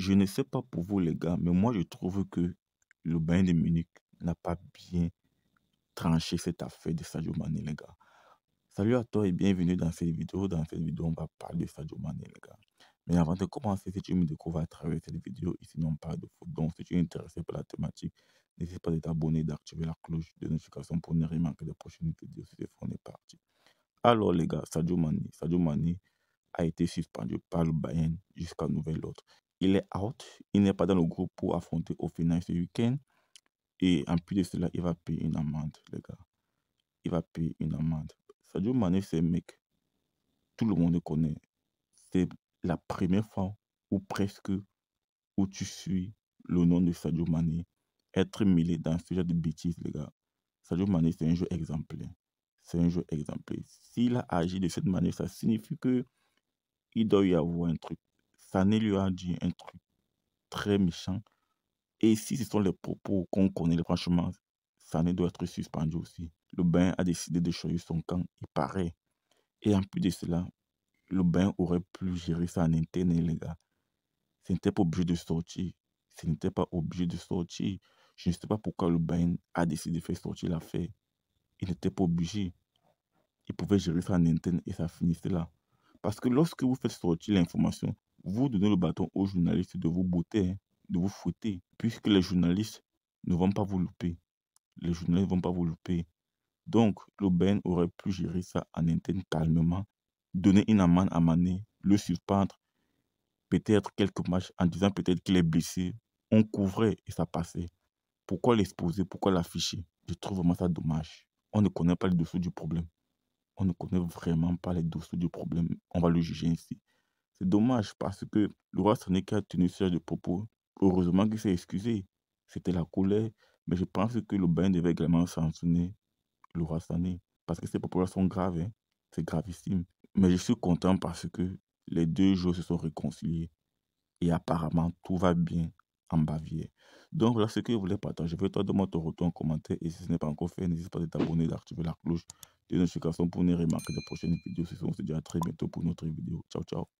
je ne sais pas pour vous les gars, mais moi je trouve que le Bayern de Munich n'a pas bien tranché cette affaire de Sadio Mané les gars. Salut à toi et bienvenue dans cette vidéo. Dans cette vidéo, on va parler de Sadio Mané les gars. Mais avant de commencer, si tu me découvres à travers cette vidéo, ici on parle de foot. Donc si tu es intéressé par la thématique, n'hésite pas à t'abonner et d'activer la cloche de notification pour ne rien manquer des prochaines vidéos. Si on est parti. Alors les gars, Sadio Mané, Sadio Mané a été suspendu par le Bayern jusqu'à nouvel ordre il est out, il n'est pas dans le groupe pour affronter au final ce week-end. Et en plus de cela, il va payer une amende, les gars. Il va payer une amende. Sadio Mane, c'est un mec, tout le monde le connaît. C'est la première fois ou presque où tu suis le nom de Sadio Mané être mêlé dans ce genre de bêtises, les gars. Sadio Mane, c'est un jeu exemplaire. C'est un jeu exemplaire. S'il a agi de cette manière, ça signifie que il doit y avoir un truc Sané lui a dit un truc très méchant. Et si ce sont les propos qu'on connaît, franchement, Sané doit être suspendu aussi. Le bain a décidé de choisir son camp, il paraît. Et en plus de cela, le bain aurait pu gérer ça en interne, les gars. Ce n'était pas obligé de sortir. Ce n'était pas obligé de sortir. Je ne sais pas pourquoi le bain a décidé de faire sortir l'affaire. Il n'était pas obligé. Il pouvait gérer ça en interne et ça finissait là. Parce que lorsque vous faites sortir l'information, vous donnez le bâton aux journalistes de vous botter, hein, de vous fouetter, puisque les journalistes ne vont pas vous louper. Les journalistes ne vont pas vous louper. Donc, l'aubaine aurait pu gérer ça en interne calmement, donner une amende à Mané, le suspendre, peut-être quelques matchs en disant peut-être qu'il est blessé. On couvrait et ça passait. Pourquoi l'exposer Pourquoi l'afficher Je trouve vraiment ça dommage. On ne connaît pas les dessous du problème. On ne connaît vraiment pas les dessous du problème. On va le juger ainsi. C'est dommage parce que le roi qui a tenu ce de propos. Heureusement qu'il s'est excusé. C'était la colère, mais je pense que le bain devait également sanctionner le roi parce que ces propos sont graves. Hein. C'est gravissime. Mais je suis content parce que les deux jours se sont réconciliés et apparemment tout va bien en Bavière. Donc voilà ce que je voulais partager. Je vais toi demander ton retour en commentaire et si ce n'est pas encore fait, n'hésite pas à t'abonner, d'activer la cloche des notifications pour ne remarquer des prochaines vidéos. Ce sont on se dit à très bientôt pour une autre vidéo. Ciao, ciao.